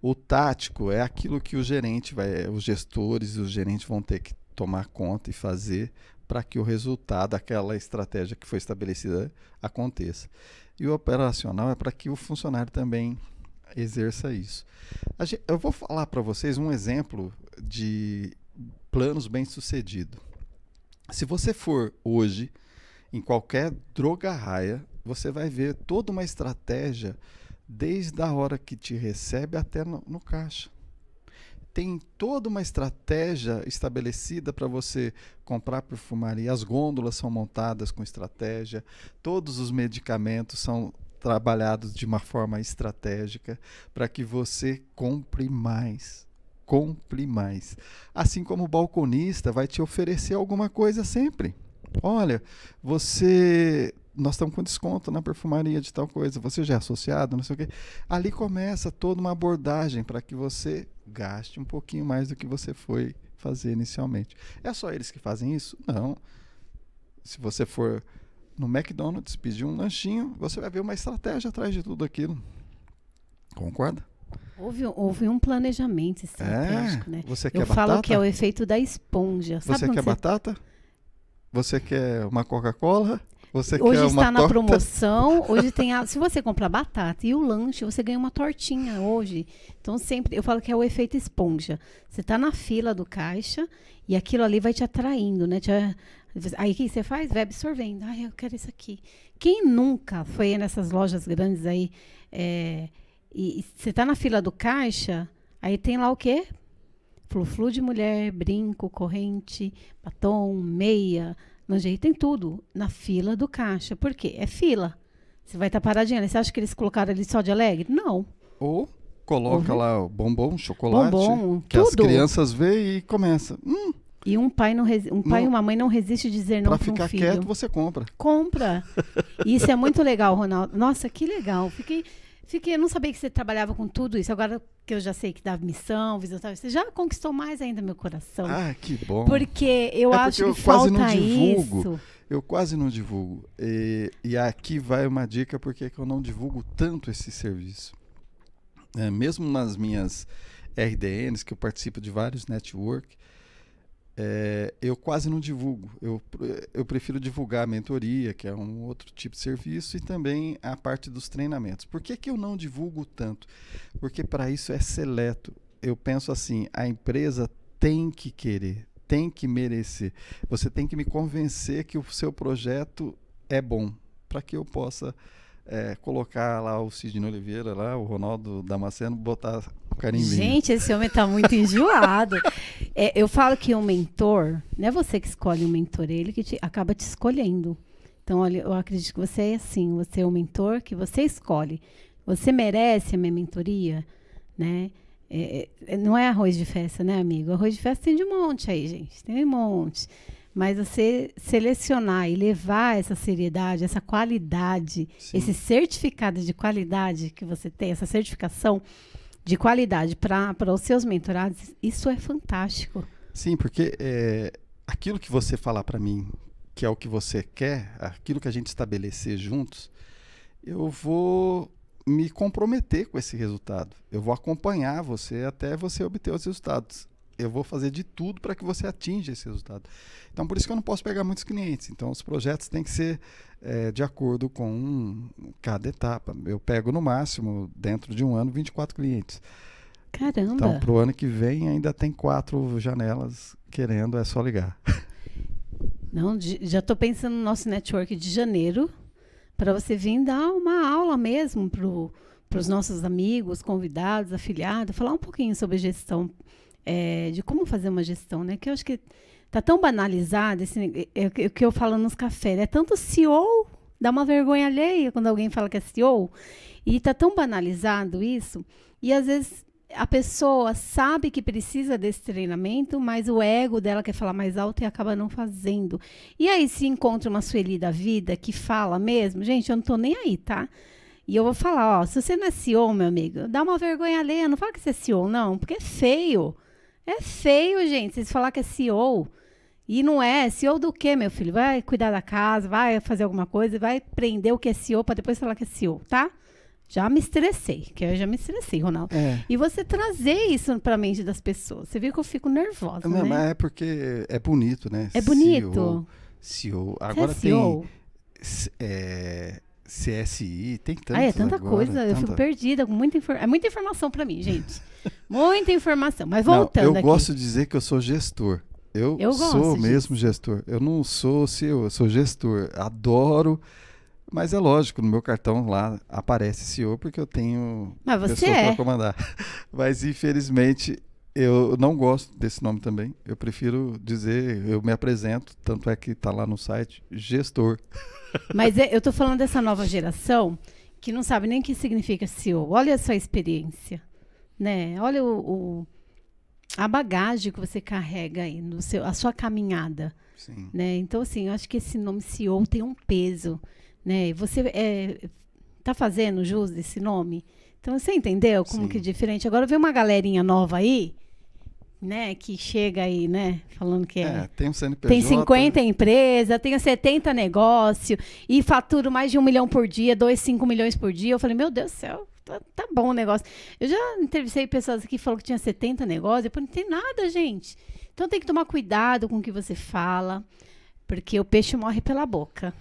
B: O tático é aquilo que o gerente vai, os gestores e os gerentes vão ter que tomar conta e fazer para que o resultado daquela estratégia que foi estabelecida aconteça. E o operacional é para que o funcionário também exerça isso. Gente, eu vou falar para vocês um exemplo de planos bem-sucedido. Se você for hoje em qualquer droga raia, você vai ver toda uma estratégia desde a hora que te recebe até no, no caixa. Tem toda uma estratégia estabelecida para você comprar perfumaria. As gôndolas são montadas com estratégia, todos os medicamentos são trabalhados de uma forma estratégica para que você compre mais. Compre mais. Assim como o balconista vai te oferecer alguma coisa sempre. Olha, você. Nós estamos com desconto na perfumaria de tal coisa, você já é associado, não sei o quê. Ali começa toda uma abordagem para que você gaste um pouquinho mais do que você foi fazer inicialmente. É só eles que fazem isso? Não. Se você for no McDonald's pedir um lanchinho, você vai ver uma estratégia atrás de tudo aquilo. Concorda?
A: Houve, houve um planejamento estratégico, é, né? Você quer Eu batata? falo que é o efeito da esponja. Sabe você quer você... batata?
B: Você quer uma Coca-Cola? Você hoje está na torta? promoção,
A: hoje tem a, se você comprar batata e o lanche, você ganha uma tortinha hoje. Então sempre eu falo que é o efeito esponja. Você está na fila do caixa e aquilo ali vai te atraindo, né? Te, aí o que você faz? Vai absorvendo. Ai, eu quero isso aqui. Quem nunca foi nessas lojas grandes aí é, e, e você está na fila do caixa, aí tem lá o quê? flu de mulher, brinco, corrente, batom, meia, lingerie, tem tudo na fila do caixa. Por quê? É fila. Você vai estar tá paradinha. Você acha que eles colocaram ali só de alegre? Não.
B: Ou coloca uhum. lá bombom, chocolate, bombom, que tudo. as crianças veem e começa.
A: Hum, e um pai, não um pai não. e uma mãe não resiste dizer não para um filho. ficar quieto, você compra. Compra. Isso é muito legal, Ronaldo. Nossa, que legal. Fiquei Fiquei, eu não sabia que você trabalhava com tudo isso. Agora que eu já sei que dava missão, visão, você já conquistou mais ainda meu coração. Ah, que bom. Porque eu é acho porque eu que quase falta não divulgo. isso.
B: Eu quase não divulgo. E, e aqui vai uma dica porque é eu não divulgo tanto esse serviço. É, mesmo nas minhas RDNs, que eu participo de vários network, é, eu quase não divulgo. Eu, eu prefiro divulgar a mentoria, que é um outro tipo de serviço, e também a parte dos treinamentos. Por que, que eu não divulgo tanto? Porque para isso é seleto. Eu penso assim: a empresa tem que querer, tem que merecer. Você tem que me convencer que o seu projeto é bom, para que eu possa é, colocar lá o Sidney Oliveira, lá, o Ronaldo Damasceno, botar carimbinho. Gente,
A: esse homem tá muito enjoado. É, eu falo que um mentor, não é você que escolhe um mentor, é ele que te, acaba te escolhendo. Então, olha, eu acredito que você é assim, você é o mentor que você escolhe. Você merece a minha mentoria, né? É, é, não é arroz de festa, né, amigo? Arroz de festa tem de um monte aí, gente. Tem um monte. Mas você selecionar e levar essa seriedade, essa qualidade, Sim. esse certificado de qualidade que você tem, essa certificação, de qualidade para os seus mentorados, isso é fantástico.
B: Sim, porque é, aquilo que você falar para mim, que é o que você quer, aquilo que a gente estabelecer juntos, eu vou me comprometer com esse resultado. Eu vou acompanhar você até você obter os resultados eu vou fazer de tudo para que você atinja esse resultado. Então, por isso que eu não posso pegar muitos clientes. Então, os projetos têm que ser é, de acordo com cada etapa. Eu pego, no máximo, dentro de um ano, 24 clientes. Caramba! Então, para o ano que vem, ainda tem quatro janelas querendo, é só ligar.
A: Não, já estou pensando no nosso network de janeiro, para você vir dar uma aula mesmo para os nossos amigos, convidados, afiliados, falar um pouquinho sobre gestão é, de como fazer uma gestão, né? Que eu acho que tá tão banalizado esse, é, é, o que eu falo nos cafés. É tanto CEO, dá uma vergonha alheia quando alguém fala que é CEO. E tá tão banalizado isso. E às vezes a pessoa sabe que precisa desse treinamento, mas o ego dela quer falar mais alto e acaba não fazendo. E aí se encontra uma Sueli da vida que fala mesmo, gente, eu não tô nem aí, tá? E eu vou falar, ó, se você não é CEO, meu amigo, dá uma vergonha alheia, não fala que você é CEO, não, porque é feio. É feio, gente. Vocês falar que é CEO. E não é. CEO do quê, meu filho? Vai cuidar da casa, vai fazer alguma coisa, vai prender o que é CEO para depois falar que é CEO, tá? Já me estressei, que eu já me estressei, Ronaldo. É. E você trazer isso para a mente das pessoas. Você viu que eu fico nervosa, é, né? Mas
B: é porque é bonito, né? É bonito. CEO. CEO. É Agora é CEO? tem... É, CSI, tem tantos Ah, é tanta agora, coisa, tanta... eu fico
A: perdida, com muita é muita informação para mim, gente. muita informação, mas voltando não, Eu aqui. gosto
B: de dizer que eu sou gestor. Eu, eu sou mesmo gestor. Eu não sou CEO, eu sou gestor. Adoro, mas é lógico, no meu cartão lá aparece CEO porque eu tenho mas você pessoa é. para comandar. Mas infelizmente eu não gosto desse nome também. Eu prefiro dizer, eu me apresento, tanto é que está lá no site, gestor. Mas
A: é, eu estou falando dessa nova geração que não sabe nem o que significa CEO. Olha a sua experiência, né? Olha o, o a bagagem que você carrega aí no seu, a sua caminhada, Sim. né? Então assim, eu acho que esse nome CEO tem um peso, né? Você está é, tá fazendo jus desse nome? Então você entendeu como Sim. que é diferente? Agora vem uma galerinha nova aí né, que chega aí, né, falando
B: que é, é tem um CNPJ, tem 50
A: né? empresas, tem 70 negócios e faturo mais de um milhão por dia, dois, cinco milhões por dia. Eu falei, meu Deus do céu, tá, tá bom o negócio. Eu já entrevistei pessoas aqui que falaram que tinha 70 negócios, eu falei, não tem nada, gente. Então tem que tomar cuidado com o que você fala, porque o peixe morre pela boca.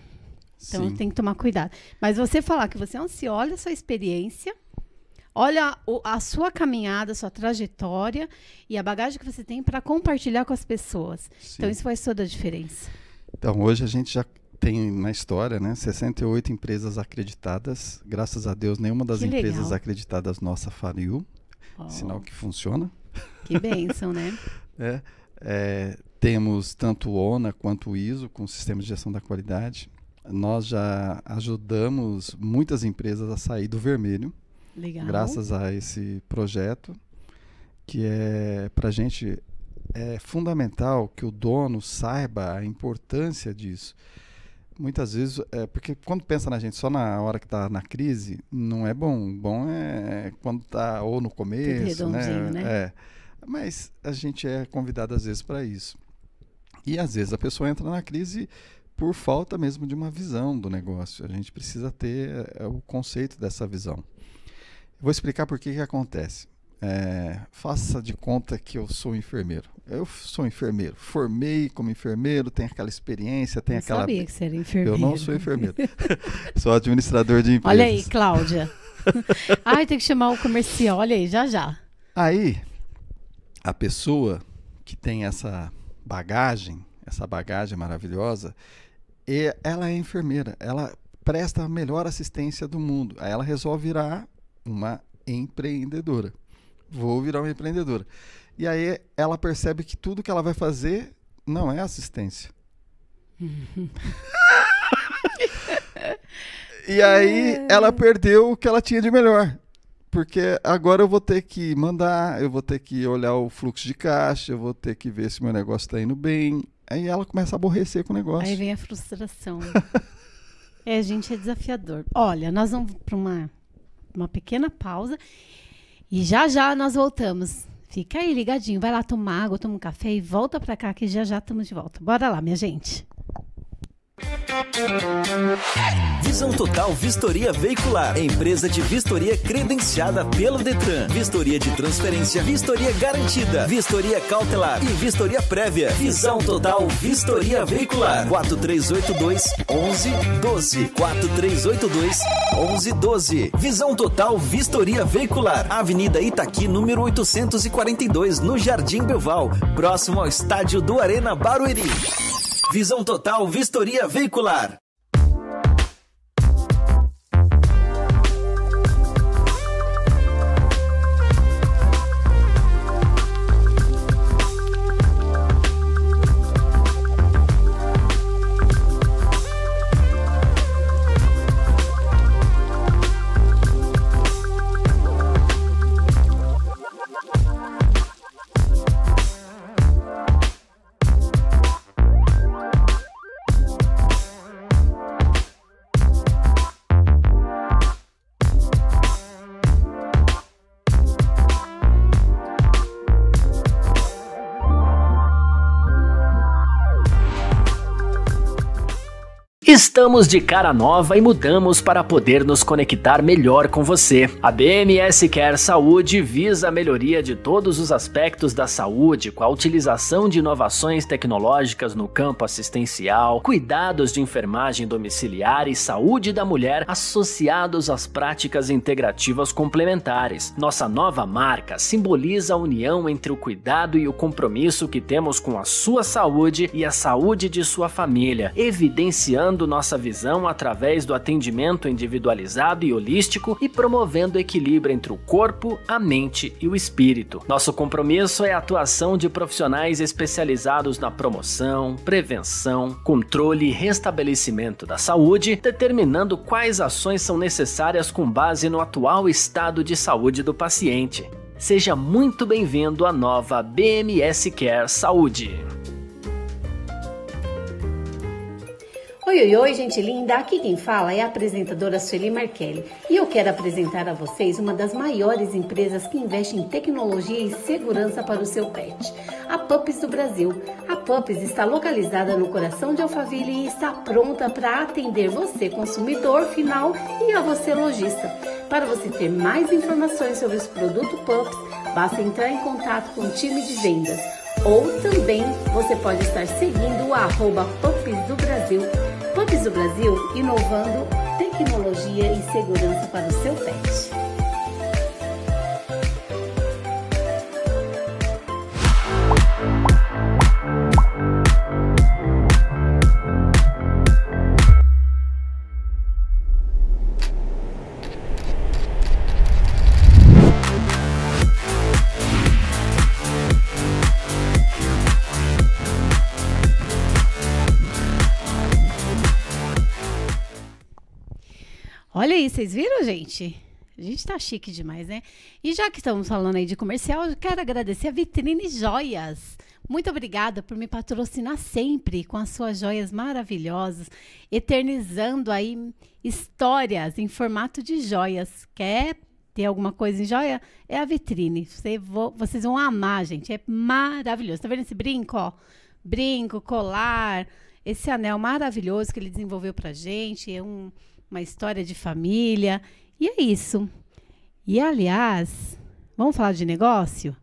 A: Então Sim. tem que tomar cuidado. Mas você falar que você é ansiosa, olha a sua experiência, Olha a sua caminhada, a sua trajetória e a bagagem que você tem para compartilhar com as pessoas. Sim. Então, isso faz toda a diferença.
B: Então, hoje a gente já tem na história né, 68 empresas acreditadas. Graças a Deus, nenhuma das empresas acreditadas nossa faliu. Oh. Sinal que funciona.
A: Que bênção, né?
B: é, é, temos tanto o ONA quanto o ISO com sistemas de gestão da qualidade. Nós já ajudamos muitas empresas a sair do vermelho. Legal. graças a esse projeto, que é para a gente é fundamental que o dono saiba a importância disso. Muitas vezes, é, porque quando pensa na gente só na hora que está na crise, não é bom. Bom é quando está ou no começo, né? né? É. Mas a gente é convidado às vezes para isso. E às vezes a pessoa entra na crise por falta mesmo de uma visão do negócio. A gente precisa ter é, o conceito dessa visão. Vou explicar por que que acontece. É, faça de conta que eu sou enfermeiro. Eu sou enfermeiro, formei como enfermeiro, tenho aquela experiência, tenho eu aquela. Sabia que você era enfermeiro. Eu não sou enfermeiro. sou administrador de empresas. Olha aí,
A: Cláudia. Ai, tem que chamar o comercial. Olha aí, já já.
B: Aí, a pessoa que tem essa bagagem, essa bagagem maravilhosa, ela é enfermeira. Ela presta a melhor assistência do mundo. Aí ela resolve virar uma empreendedora. Vou virar uma empreendedora. E aí ela percebe que tudo que ela vai fazer não é assistência. e aí ela perdeu o que ela tinha de melhor. Porque agora eu vou ter que mandar, eu vou ter que olhar o fluxo de caixa, eu vou ter que ver se meu negócio está indo bem. Aí ela começa a aborrecer com o negócio. Aí
A: vem a frustração. é, gente, é desafiador. Olha, nós vamos para uma uma pequena pausa e já já nós voltamos. Fica aí ligadinho, vai lá tomar água, toma um café e volta para cá que já já estamos de volta. Bora lá, minha gente.
C: Visão Total Vistoria Veicular, empresa de vistoria credenciada pelo Detran. Vistoria de transferência, vistoria garantida, vistoria cautelar e vistoria prévia. Visão Total Vistoria Veicular. 4382 1112 4382 1112. Visão Total Vistoria Veicular. Avenida Itaqui, número 842, no Jardim Belval, próximo ao estádio do Arena Barueri. Visão Total Vistoria Veicular. Estamos de cara nova e mudamos para poder nos conectar melhor com você. A BMS quer Saúde visa a melhoria de todos os aspectos da saúde com a utilização de inovações tecnológicas no campo assistencial, cuidados de enfermagem domiciliar e saúde da mulher associados às práticas integrativas complementares. Nossa nova marca simboliza a união entre o cuidado e o compromisso que temos com a sua saúde e a saúde de sua família, evidenciando ampliando nossa visão através do atendimento individualizado e holístico e promovendo equilíbrio entre o corpo, a mente e o espírito. Nosso compromisso é a atuação de profissionais especializados na promoção, prevenção, controle e restabelecimento da saúde, determinando quais ações são necessárias com base no atual estado de saúde do paciente. Seja muito bem-vindo à nova BMS Care Saúde.
A: Oi, oi, oi, gente linda! Aqui quem fala é a apresentadora Sueli Marquelli e eu quero apresentar a vocês uma das maiores empresas que investe em tecnologia e segurança para o seu pet, a Pups do Brasil. A Pups está localizada no coração de Alphaville e está pronta para atender você, consumidor final, e a você, lojista. Para você ter mais informações sobre os produtos Pups, basta entrar em contato com o time de vendas. Ou também você pode estar seguindo o arroba Pups do Brasil Pubs do Brasil, inovando tecnologia e segurança para o seu pet. Olha aí, vocês viram, gente? A gente tá chique demais, né? E já que estamos falando aí de comercial, eu quero agradecer a Vitrine Joias. Muito obrigada por me patrocinar sempre com as suas joias maravilhosas, eternizando aí histórias em formato de joias. Quer ter alguma coisa em joia? É a vitrine. Você vo vocês vão amar, gente. É maravilhoso. Tá vendo esse brinco, ó? Brinco, colar, esse anel maravilhoso que ele desenvolveu pra gente. É um uma história de família. E é isso. E aliás, vamos falar de negócio?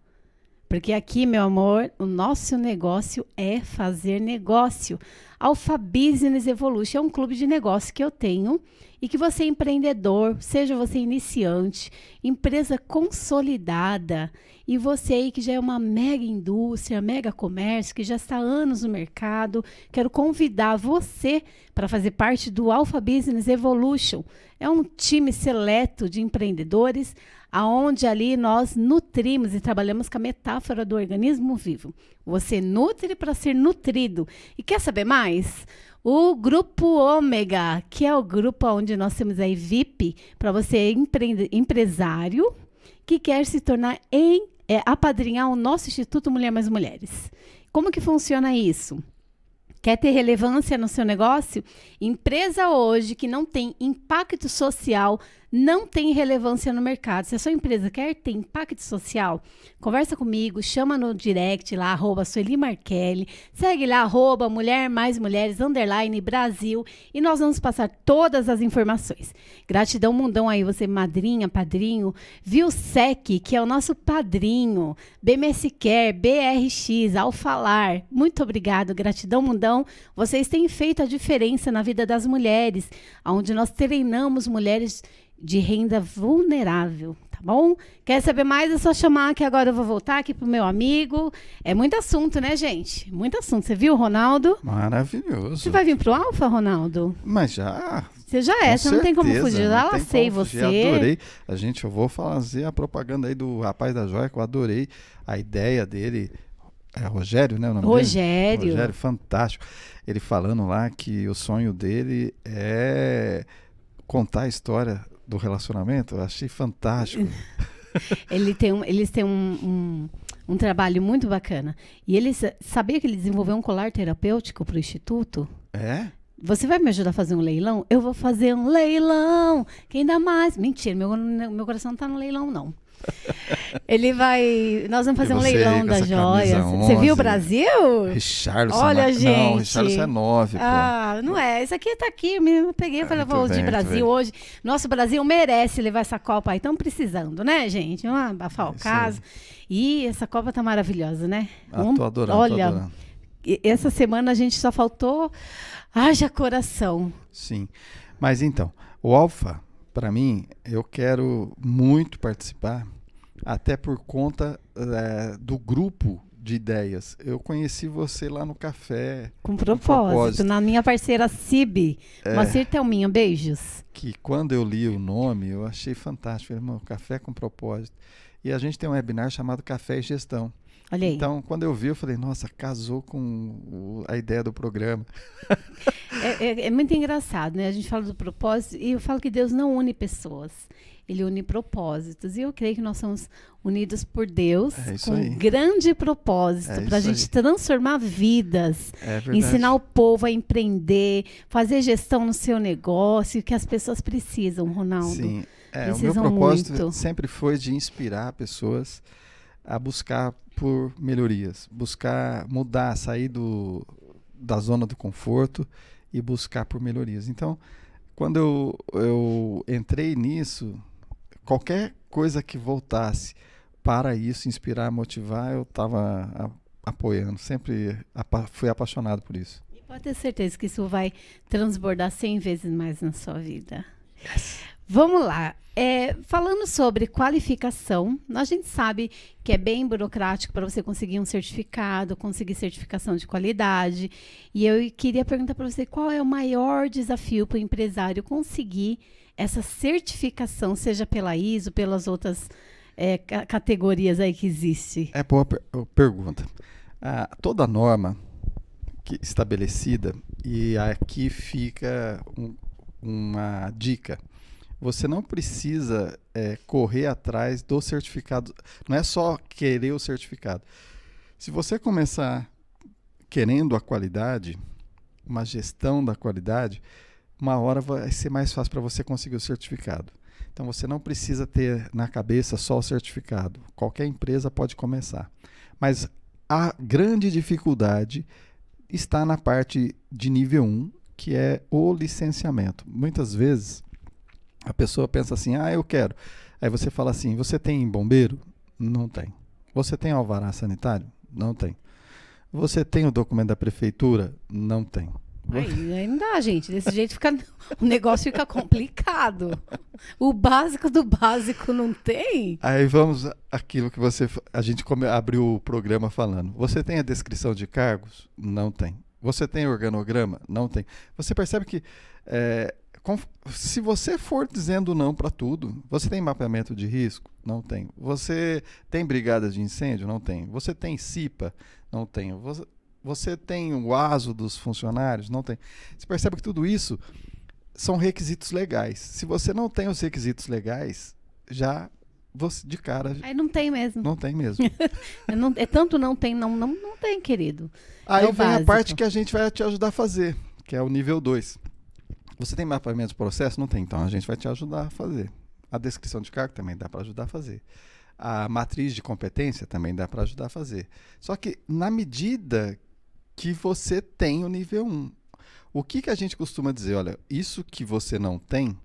A: Porque aqui, meu amor, o nosso negócio é fazer negócio. Alpha Business Evolution é um clube de negócio que eu tenho e que você é empreendedor, seja você iniciante, empresa consolidada, e você aí que já é uma mega indústria, mega comércio, que já está há anos no mercado, quero convidar você para fazer parte do Alpha Business Evolution. É um time seleto de empreendedores, aonde ali nós nutrimos e trabalhamos com a metáfora do organismo vivo. Você nutre para ser nutrido. E quer saber mais? O grupo Ômega, que é o grupo onde nós temos aí VIP para você empre empresário que quer se tornar em é, apadrinhar o nosso Instituto Mulher Mais Mulheres. Como que funciona isso? Quer ter relevância no seu negócio? Empresa hoje que não tem impacto social não tem relevância no mercado. Se a sua empresa quer ter impacto social, conversa comigo, chama no direct lá, arroba Sueli segue lá, arroba Mulher Mais Mulheres, underline Brasil, e nós vamos passar todas as informações. Gratidão mundão aí, você madrinha, padrinho, viu SEC, que é o nosso padrinho, BMS Care, BRX, ao falar. Muito obrigado, gratidão mundão. Vocês têm feito a diferença na vida das mulheres, onde nós treinamos mulheres de renda vulnerável, tá bom? Quer saber mais? É só chamar que agora eu vou voltar aqui pro meu amigo. É muito assunto, né, gente? Muito assunto. Você viu, Ronaldo?
B: Maravilhoso. Você vai vir
A: pro Alfa, Ronaldo?
B: Mas já.
A: Você já é, com você certeza, não tem como fugir. Já lacei você. Adorei.
B: A gente, eu vou fazer a propaganda aí do Rapaz da Joia, que eu adorei a ideia dele. É Rogério, né? O nome Rogério. Dele? Rogério, fantástico. Ele falando lá que o sonho dele é contar a história do relacionamento, eu achei fantástico.
A: Ele tem um, eles têm um, um, um, trabalho muito bacana. E ele sabia que ele desenvolveu um colar terapêutico para o instituto? É? Você vai me ajudar a fazer um leilão? Eu vou fazer um leilão! Quem dá mais? Mentira, meu, meu coração não está no leilão, não. Ele vai. Nós vamos fazer um leilão das joias. Você viu o Brasil?
B: Richardson. Olha, é... gente. Não, Richardson é nove. Ah,
A: pô. não é. Esse aqui tá aqui. Eu peguei e falei, ah, vou de Brasil hoje. Nosso Brasil merece levar essa Copa aí. Estamos precisando, né, gente? Vamos abafar o caso. E essa Copa tá maravilhosa, né? Ah, um... tô adorando. Olha. Tô adorando. Essa semana a gente só faltou. Haja coração.
B: Sim. Mas então, o Alfa para mim, eu quero muito participar, até por conta é, do grupo de ideias. Eu conheci você lá no café. Com propósito, propósito.
A: na minha parceira Cib, é, Macir
B: Thelminha, beijos. Que quando eu li o nome, eu achei fantástico. Irmão, café com propósito. E a gente tem um webinar chamado Café e Gestão. Olha aí. Então, quando eu vi, eu falei, nossa, casou com a ideia do programa.
A: é, é, é muito engraçado, né? A gente fala do propósito e eu falo que Deus não une pessoas. Ele une propósitos. E eu creio que nós somos unidos por Deus é com aí. um grande é propósito é para a gente aí. transformar vidas, é ensinar o povo a empreender, fazer gestão no seu negócio, que as pessoas precisam, Ronaldo. Sim, é, precisam o meu propósito muito.
B: sempre foi de inspirar pessoas a buscar por melhorias, buscar mudar, sair do, da zona do conforto e buscar por melhorias. Então, quando eu, eu entrei nisso, qualquer coisa que voltasse para isso, inspirar, motivar, eu estava apoiando. Sempre apa fui apaixonado por isso.
A: E pode ter certeza que isso vai transbordar 100 vezes mais na sua vida. Yes. Vamos lá. É, falando sobre qualificação, a gente sabe que é bem burocrático para você conseguir um certificado, conseguir certificação de qualidade. E eu queria perguntar para você qual é o maior desafio para o empresário conseguir essa certificação, seja pela ISO, pelas outras
B: é, categorias aí que existe. É boa per pergunta. Ah, toda norma que, estabelecida e aqui fica um, uma dica você não precisa é, correr atrás do certificado. Não é só querer o certificado. Se você começar querendo a qualidade, uma gestão da qualidade, uma hora vai ser mais fácil para você conseguir o certificado. Então você não precisa ter na cabeça só o certificado. Qualquer empresa pode começar. Mas a grande dificuldade está na parte de nível 1, que é o licenciamento. Muitas vezes a pessoa pensa assim: ah, eu quero. Aí você fala assim: você tem bombeiro? Não tem. Você tem alvará sanitário? Não tem. Você tem o documento da prefeitura? Não tem.
A: Aí, não dá, gente. Desse jeito fica, o negócio fica complicado. O básico do básico não tem.
B: Aí vamos aquilo que você a gente come, abriu o programa falando. Você tem a descrição de cargos? Não tem. Você tem organograma? Não tem. Você percebe que é, se você for dizendo não para tudo, você tem mapeamento de risco? Não tem. Você tem brigadas de incêndio? Não tem. Você tem CIPA? Não tem. Você, tem o ASO dos funcionários? Não tem. Você percebe que tudo isso são requisitos legais. Se você não tem os requisitos legais, já você, de cara.
A: Aí não tem mesmo. Não tem mesmo. é, não, é tanto não tem, não, não, não tem, querido. Aí é vem básico. a parte que
B: a gente vai te ajudar a fazer, que é o nível 2. Você tem mapeamento de processo? Não tem, então a gente vai te ajudar a fazer. A descrição de cargo também dá para ajudar a fazer. A matriz de competência também dá para ajudar a fazer. Só que na medida que você tem o nível 1. O que, que a gente costuma dizer? Olha, isso que você não tem,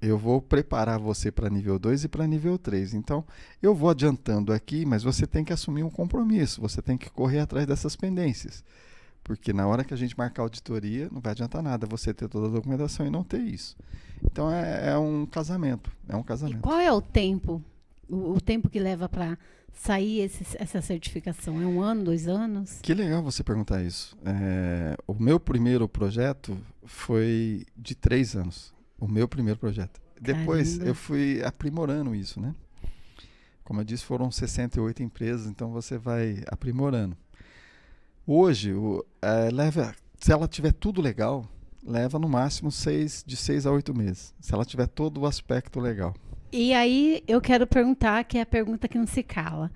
B: eu vou preparar você para nível 2 e para nível 3. Então, eu vou adiantando aqui, mas você tem que assumir um compromisso, você tem que correr atrás dessas pendências. Porque na hora que a gente marcar a auditoria, não vai adiantar nada você ter toda a documentação e não ter isso. Então é, é um casamento. É um casamento. E
A: qual é o tempo? O, o tempo que leva para sair esse, essa certificação? É um ano, dois anos?
B: Que legal você perguntar isso. É, o meu primeiro projeto foi de três anos. O meu primeiro projeto. Caramba. Depois eu fui aprimorando isso, né? Como eu disse, foram 68 empresas, então você vai aprimorando. Hoje, o, é, leva, se ela tiver tudo legal, leva no máximo seis, de seis a oito meses. Se ela tiver todo o aspecto legal.
A: E aí eu quero perguntar, que é a pergunta que não se cala.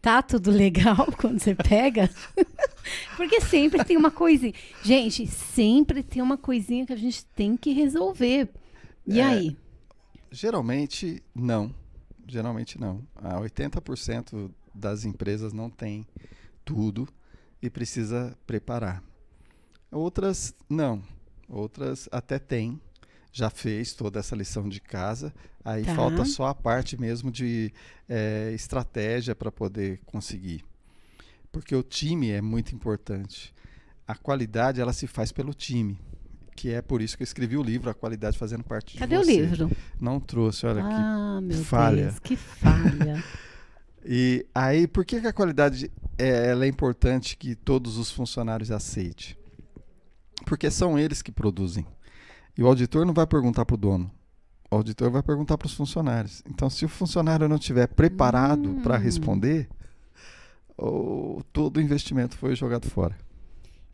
A: Tá tudo legal quando você pega? Porque sempre tem uma coisinha. Gente, sempre tem uma coisinha que a gente tem que resolver. E é, aí?
B: Geralmente, não. Geralmente, não. 80% ah, das empresas não tem tudo e precisa preparar. Outras não, outras até tem, já fez toda essa lição de casa, aí tá. falta só a parte mesmo de é, estratégia para poder conseguir. Porque o time é muito importante. A qualidade ela se faz pelo time que é por isso que eu escrevi o livro, A Qualidade Fazendo Parte Cadê de Você. Cadê o livro? Não trouxe, olha ah, que meu falha. Deus, que falha. e aí, por que, que a qualidade é, ela é importante que todos os funcionários aceitem. Porque são eles que produzem. E o auditor não vai perguntar para o dono. O auditor vai perguntar para os funcionários. Então, se o funcionário não estiver preparado hum. para responder, todo o investimento foi jogado fora.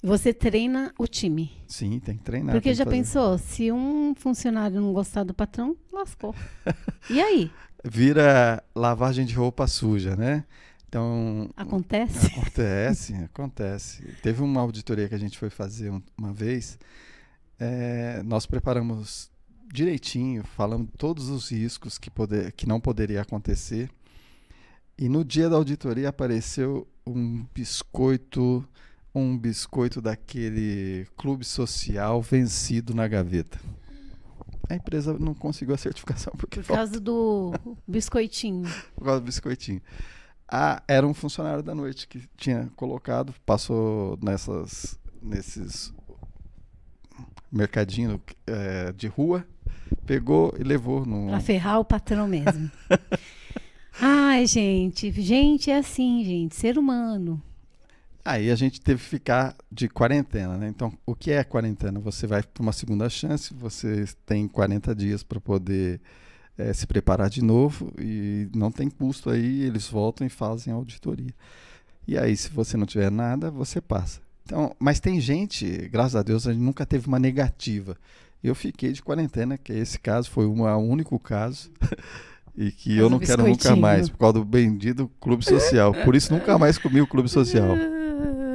A: Você treina o time.
B: Sim, tem que treinar. Porque já pensou,
A: se um funcionário não gostar do patrão, lascou.
B: e aí? Vira lavagem de roupa suja, né? Então acontece. Acontece, acontece. Teve uma auditoria que a gente foi fazer um, uma vez. É, nós preparamos direitinho, falamos todos os riscos que, poder, que não poderia acontecer. E no dia da auditoria apareceu um biscoito, um biscoito daquele clube social vencido na gaveta. A empresa não conseguiu a certificação porque por causa falta.
A: do biscoitinho.
B: por causa do biscoitinho. Ah, era um funcionário da noite que tinha colocado, passou nessas, nesses mercadinho é, de rua, pegou e levou no. Pra
A: ferrar o patrão mesmo. Ai, gente, gente é assim, gente, ser humano.
B: Aí a gente teve que ficar de quarentena, né? Então, o que é quarentena? Você vai para uma segunda chance, você tem 40 dias para poder é, se preparar de novo e não tem custo aí, eles voltam e fazem a auditoria. E aí, se você não tiver nada, você passa. Então, mas tem gente, graças a Deus, a gente nunca teve uma negativa. Eu fiquei de quarentena, que esse caso foi um único caso. e que Faz eu não quero nunca mais, por causa do bendito clube social. Por isso nunca mais comi o clube social.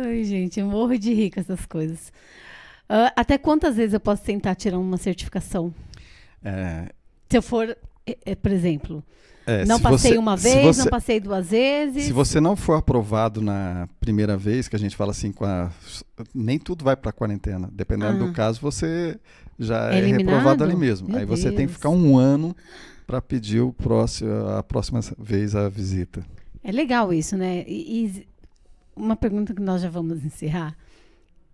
A: Ai, gente, eu morro de rica essas coisas. Uh, até quantas vezes eu posso tentar tirar uma certificação? É... Se eu for é, é, por exemplo, é, não passei você, uma vez, você, não passei duas vezes. Se
B: você não for aprovado na primeira vez, que a gente fala assim, com a, nem tudo vai para a quarentena. Dependendo ah. do caso, você já é, é reprovado ali mesmo. Meu Aí você Deus. tem que ficar um ano para pedir o próximo, a próxima vez a visita.
A: É legal isso, né? E, e uma pergunta que nós já vamos encerrar.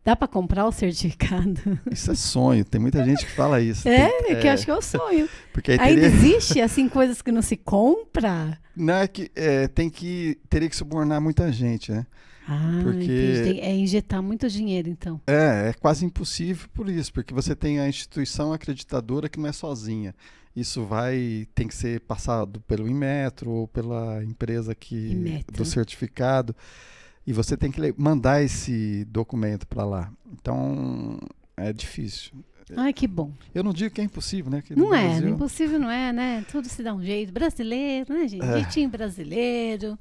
A: Dá para comprar o certificado? Isso é
B: sonho. Tem muita gente que fala isso. É, Tem, é... que é. acho que é o sonho. Porque aí Ainda existe,
A: assim, coisas que não se compra?
B: Não, é que é, tem que... Teria que subornar muita gente, né? Ah, porque
A: é injetar muito dinheiro, então.
B: É, é quase impossível por isso, porque você tem a instituição acreditadora que não é sozinha. Isso vai tem que ser passado pelo Inmetro ou pela empresa que Inmetro. do certificado. E você tem que mandar esse documento para lá. Então, é difícil. Ai, que bom. Eu não digo que é impossível, né? não é, Brasil...
A: impossível não é, né? Tudo se dá um jeito. Brasileiro, né, gente? É. brasileiro.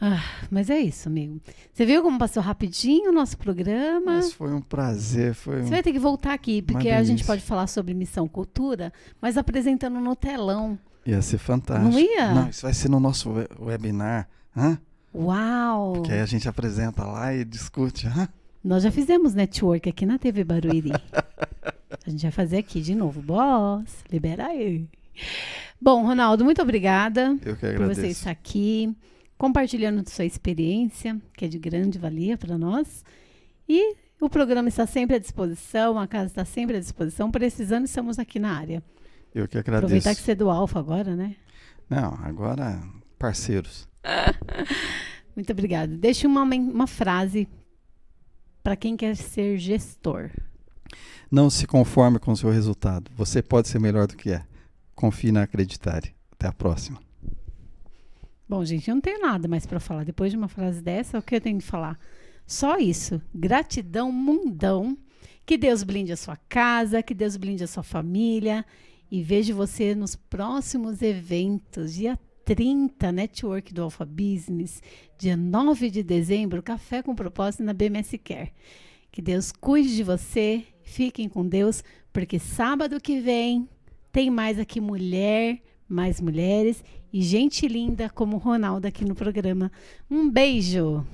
A: Ah, mas é isso, amigo. Você viu como passou rapidinho o nosso programa? Mas
B: foi um prazer. Foi um... Você vai
A: ter que voltar aqui, porque a gente pode falar sobre Missão Cultura, mas apresentando no telão.
B: Ia ser fantástico. Não ia? Não, isso vai ser no nosso webinar. Hã?
A: Uau! Que aí a
B: gente apresenta lá e discute.
A: Nós já fizemos network aqui na TV Barueri. a gente vai fazer aqui de novo. Boss, libera aí. Bom, Ronaldo, muito obrigada
B: Eu que agradeço. por você estar
A: aqui, compartilhando sua experiência, que é de grande valia para nós. E o programa está sempre à disposição, a casa está sempre à disposição. Precisando, estamos aqui na área. Eu que agradeço. Aproveitar que você é do Alfa agora, né?
B: Não, agora parceiros.
A: Muito obrigada. Deixe uma, uma frase para quem quer ser gestor.
B: Não se conforme com o seu resultado. Você pode ser melhor do que é. Confie na acreditar. Até a próxima.
A: Bom, gente, eu não tenho nada mais para falar. Depois de uma frase dessa, o que eu tenho que falar? Só isso. Gratidão, mundão. Que Deus blinde a sua casa, que Deus blinde a sua família. E vejo você nos próximos eventos. E até. 30, Network do Alfa Business, dia 9 de dezembro, Café com Propósito na BMS Care. Que Deus cuide de você, fiquem com Deus, porque sábado que vem tem mais aqui mulher, mais mulheres e gente linda como Ronaldo aqui no programa. Um beijo!